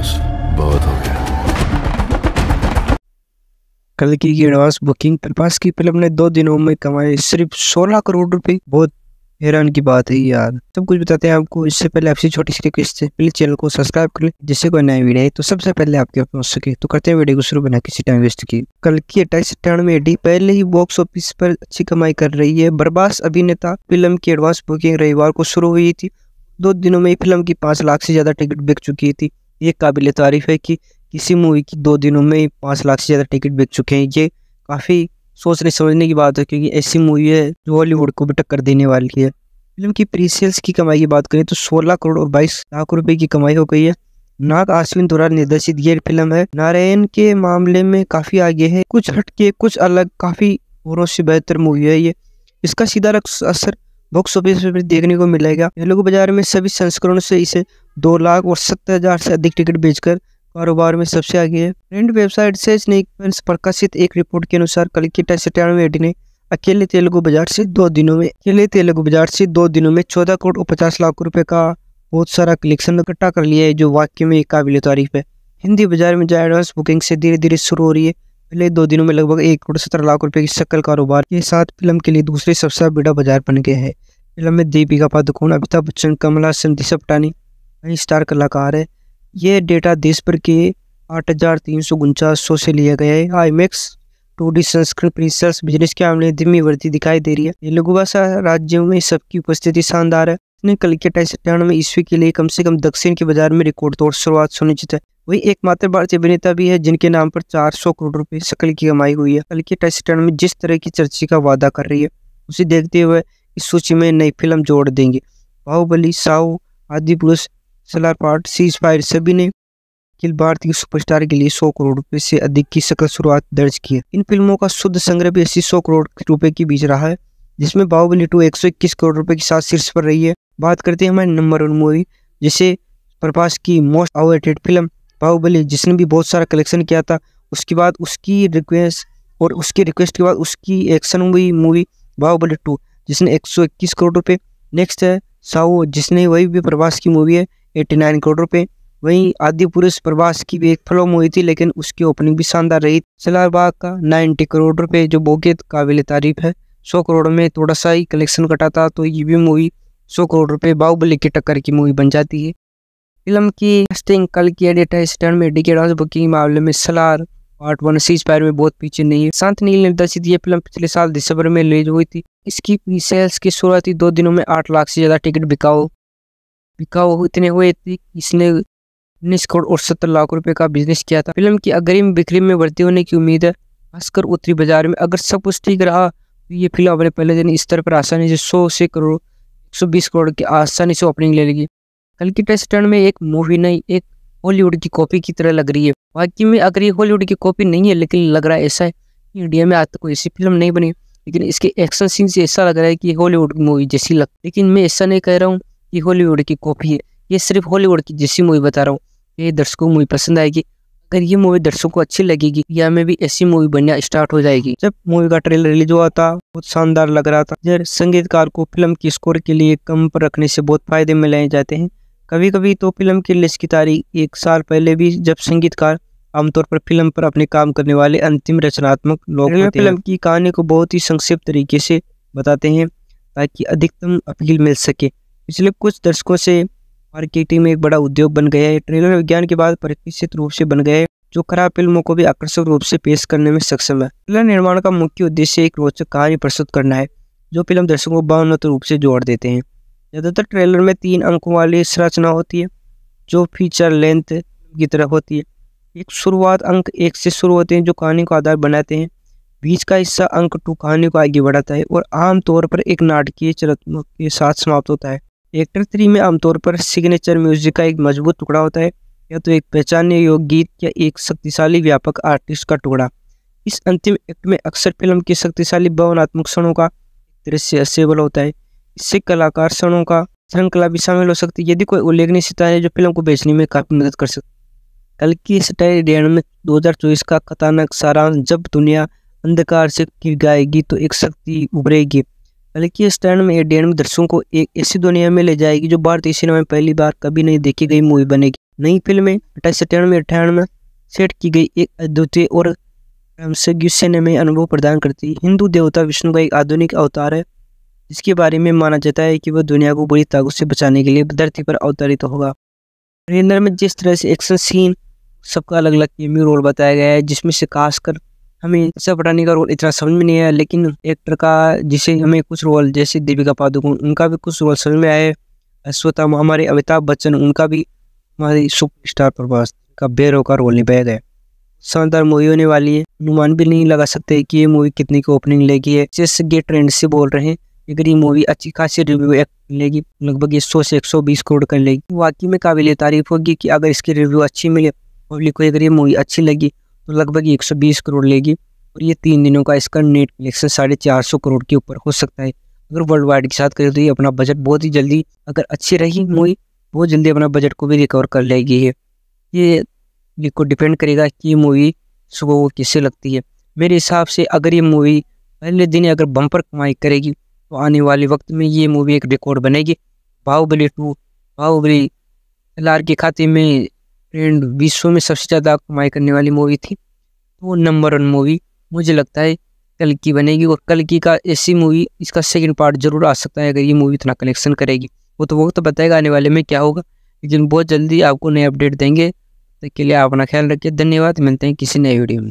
बस बहुत हो गया कल की एडवांस बुकिंग प्रभास की फिल्म ने दो दिनों में कमाए सिर्फ 16 करोड़ रुपए बहुत हैरान की बात है यार सब कुछ बताते हैं आपको इससे पहले आपसे छोटी सी रिक्वेस्ट है प्लीज चैनल को सब्सक्राइब करें जिससे कोई नया वीडियो है तो सबसे पहले आपके पहुंच सके तो करते हैं वीडियो को शुरू बना किसी टाइम वेस्ट की कल की अट्ठाईस अट्ठानवे डी पहले ही बॉक्स ऑफिस पर अच्छी कमाई कर रही है बर्बास अभिनेता फिल्म की एडवांस बुकिंग रविवार को शुरू हुई थी दो दिनों में ही फिल्म की पांच लाख से ज़्यादा टिकट बिक चुकी थी ये काबिल तारीफ़ है कि किसी मूवी की दो दिनों में पाँच लाख से ज़्यादा टिकट बिक चुके हैं ये काफ़ी सोचने समझने की बात है क्योंकि ऐसी मूवी है जो हॉलीवुड को भी टक्कर देने वाली है फिल्म की प्री सेल्स की कमाई की बात करें तो 16 करोड़ और 22 लाख रुपए की कमाई हो गई है नाग आश्विन द्वारा निर्देशित ये फिल्म है नारायण के मामले में काफ़ी आगे है कुछ हटके कुछ अलग काफ़ी औरों से बेहतर मूवी है ये इसका सीधा असर बॉक्स ऑफिस पर देखने को मिलेगा तेलुगु बाजार में सभी संस्करणों से इसे दो लाख और सत्तर हजार से अधिक टिकट बेचकर कारोबार में सबसे आगे है प्रिंट वेबसाइट से प्रकाशित एक रिपोर्ट के अनुसार कल कलकत्ता सटानवे ने अकेले तेलुगु बाजार से दो दिनों में अकेले तेलुगु बाजार से दो दिनों में चौदह करोड़ और पचास लाख रुपए का बहुत सारा कलेक्शन इकट्ठा कर लिया है जो वाक्य में काबिल तारीफ है हिंदी बाजार में जो एडवांस बुकिंग से धीरे धीरे शुरू हो रही है पहले दो दिनों में लगभग एक करोड़ सत्रह लाख रुपए की सकल कारोबार के साथ फिल्म के लिए दूसरे सबसे बड़ा बाजार बन गया है फिल्म में दीपिका पादुकोण अमिताभ बच्चन कमला हसन दिशा पटानी स्टार कलाकार है ये डेटा देश भर के आठ हज़ार तीन सौ उनचास सौ से लिया गया है IMAX two D Sanskrit प्रिंसल्स बिजनेस के आमने धीमी वृद्धि दिखाई दे रही है तेलुगु भाषा राज्यों में सबकी उपस्थिति शानदार है इसने कल के अट्ठाईस अट्ठानवे ईस्वी के लिए कम से कम दक्षिण के बाजार में रिकॉर्ड तोड़ शुरुआत सुनिश्चित है वही एकमात्र भारतीय अभिनेता भी है जिनके नाम पर 400 करोड़ रुपए सकल की कमाई हुई है कल के अट्ठाईस अट्ठानवे जिस तरह की चर्चा का वादा कर रही है उसे देखते हुए इस सूची में नई फिल्म जोड़ देंगे बाहुबली साहु आदि पुरुष सलार पार्ट सीज फायर सभी ने अखिल भारतीय सुपरस्टार के लिए 100 करोड़ रुपए से अधिक की सकल शुरुआत दर्ज की है इन फिल्मों का शुद्ध संग्रह भी अस्सी सौ करोड़ रुपए के बीच रहा है जिसमें बाहुबली टू एक करोड़ रुपए के साथ शीर्ष पर रही है बात करते हैं हमारे नंबर वन मूवी जिसे प्रभास की मोस्ट अवेटेड फिल्म बाहुबली जिसने भी बहुत सारा कलेक्शन किया था उसके बाद उसकी रिक्वेस्ट और उसकी रिक्वेस्ट के बाद उसकी एक्शन हुई मूवी बाहुबली टू जिसने 121 करोड़ रुपये नेक्स्ट है साओ जिसने वही भी प्रभास की मूवी है 89 करोड़ रुपये वहीं आदि पुरुष प्रभास की भी एक फ्लॉप मूवी थी लेकिन उसकी ओपनिंग भी शानदार रही सलारबाग का 90 करोड़ रुपये जो बोगे तो काबिल तारीफ है 100 करोड़ में थोड़ा सा ही कलेक्शन कटा था तो ये भी मूवी सौ करोड़ रुपये बाहुबली की टक्कर की मूवी बन जाती है फिल्म की कास्टिंग कल किया डेटा स्टैंड में डिकेट बुकिंग मामले में Salaar part one cease fire में बहुत पीछे नहीं है शांत नील निर्देशित ये फिल्म पिछले साल दिसंबर में रिलीज हुई थी इसकी प्री सेल्स की शुरुआती दो दिनों में आठ लाख से ज़्यादा टिकट बिकाओ बिकाओ इतने हुए थे इसने उन्नीस करोड़ और सत्तर लाख रुपए का बिजनेस किया था फिल्म की अग्रिम बिक्री में वृद्धि होने की उम्मीद है खासकर उत्तरी बाजार में अगर सब कुछ ठीक रहा तो ये फिल्म अपने पहले दिन स्तर पर आसानी से सौ से करोड़ एक सौ बीस करोड़ की आसानी से ओपनिंग ले लेगी कल की टेस्ट में एक मूवी नहीं एक हॉलीवुड की कॉपी की तरह लग रही है वाकई में अगर ये हॉलीवुड की कॉपी नहीं है लेकिन लग रहा है ऐसा है इंडिया में आज तक कोई ऐसी फिल्म नहीं बनी लेकिन इसके एक्शन सीन से ऐसा लग रहा है कि हॉलीवुड की मूवी जैसी लग लेकिन मैं ऐसा नहीं कह रहा हूँ कि हॉलीवुड की कॉपी है ये सिर्फ हॉलीवुड की जैसी मूवी बता रहा हूँ ये दर्शकों को मूवी पसंद आएगी अगर ये मूवी दर्शकों को अच्छी लगेगी या में भी ऐसी मूवी बनना स्टार्ट हो जाएगी जब मूवी का ट्रेलर रिलीज हुआ था बहुत शानदार लग रहा था जब संगीतकार को फिल्म की स्कोर के लिए कम पर रखने से बहुत फायदे मिलाए जाते हैं कभी कभी तो फिल्म की रिलीज की तारीख एक साल पहले भी जब संगीतकार आमतौर पर फिल्म पर अपने काम करने वाले अंतिम रचनात्मक लोग फिल्म की कहानी को बहुत ही संक्षिप्त तरीके से बताते हैं ताकि अधिकतम अपील मिल सके पिछले कुछ दशकों से मार्केटिंग में एक बड़ा उद्योग बन गया है ट्रेलर विज्ञान के बाद प्रतिष्ठित रूप से बन गया है जो खराब फिल्मों को भी आकर्षक रूप से पेश करने में सक्षम है फिल्म निर्माण का मुख्य उद्देश्य एक रोचक कहानी प्रस्तुत करना है जो फिल्म दर्शकों को भावनात्मक रूप से जोड़ देते हैं ज़्यादातर ट्रेलर में तीन अंकों वाली संरचना होती है जो फीचर लेंथ की तरह होती है एक शुरुआत अंक एक से शुरू होते हैं जो कहानी को आधार बनाते हैं बीच का हिस्सा अंक टू कहानी को आगे बढ़ाता है और आमतौर पर एक नाटकीय चरित्र के साथ समाप्त होता है एक्टर थ्री में आमतौर पर सिग्नेचर म्यूजिक का एक मजबूत टुकड़ा होता है या तो एक पहचानने योग्य गीत या एक शक्तिशाली व्यापक आर्टिस्ट का टुकड़ा इस अंतिम एक्ट में अक्सर फिल्म के शक्तिशाली भावनात्मक क्षणों का दृश्य असेबल होता है सिख कलाकार सनों का श्रृंखला भी शामिल हो सकती है यदि कोई उल्लेखनीय सितारे जो फिल्म को बेचने में काफ़ी मदद कर सकती कल की सटाई रेण में 2024 का कथानक सारांश जब दुनिया अंधकार से की गाएगी तो एक शक्ति उभरेगी बल्कि स्टैंड में एडियन में दर्शकों को एक ऐसी दुनिया में ले जाएगी जो भारतीय सिनेमा में पहली बार कभी नहीं देखी गई मूवी बनेगी नई फिल्में अट्ठाईस अठानवे अठानवे सेट की गई एक अद्वितीय और सिनेमा अनुभव प्रदान करती हिंदू देवता विष्णु का एक आधुनिक अवतार है जिसके बारे में माना जाता है कि वह दुनिया को बुरी ताकत से बचाने के लिए धरती पर अवतरित होगा रेंदर में जिस तरह से एक्शन सीन सबका अलग अलग केमी रोल बताया गया है जिसमें से खासकर हमें सब पटानी का रोल इतना समझ में नहीं आया लेकिन एक्टर का जिसे हमें कुछ रोल जैसे दीपिका पादुकोण उनका भी कुछ रोल समझ में आए अश्वता हमारे अमिताभ बच्चन उनका भी हमारे सुपरस्टार प्रभास का का रोल निभाया गया शानदार मूवी होने वाली है अनुमान भी नहीं लगा सकते कि ये मूवी कितनी की ओपनिंग लेगी है जिस गेट ट्रेंड से बोल रहे हैं अगर ये मूवी अच्छी खासी रिव्यू लेगी लगभग ये सौ से एक सौ बीस करोड़ कर लेगी वाकई में काबिल तारीफ होगी कि अगर इसकी रिव्यू अच्छी मिले पब्लिक को अगर ये मूवी अच्छी लगी तो लगभग एक सौ बीस करोड़ लेगी और ये तीन दिनों का इसका नेट कलेक्शन साढ़े चार सौ करोड़ के ऊपर हो सकता है अगर वर्ल्ड वाइड के साथ करें तो ये अपना बजट बहुत ही जल्दी अगर अच्छी रही मूवी बहुत जल्दी अपना बजट को भी रिकवर कर लेगी ये ये को डिपेंड करेगा कि मूवी सुबह वो किससे लगती है मेरे हिसाब से अगर ये मूवी पहले दिन अगर बम्पर कमाई करेगी तो आने वाले वक्त में ये मूवी एक रिकॉर्ड बनेगी बाहुबली टू बाहुबली एल के खाते में ट्रेंड विश्व में सबसे ज़्यादा कमाई करने वाली मूवी थी तो नंबर वन मूवी मुझे लगता है कल की बनेगी और कल की का ऐसी मूवी इसका सेकंड पार्ट जरूर आ सकता है अगर ये मूवी इतना कलेक्शन करेगी वो तो वो तो बताएगा आने वाले में क्या होगा लेकिन बहुत जल्दी आपको नए अपडेट देंगे तो के लिए आप अपना ख्याल रखिए धन्यवाद मिलते हैं किसी नए वीडियो में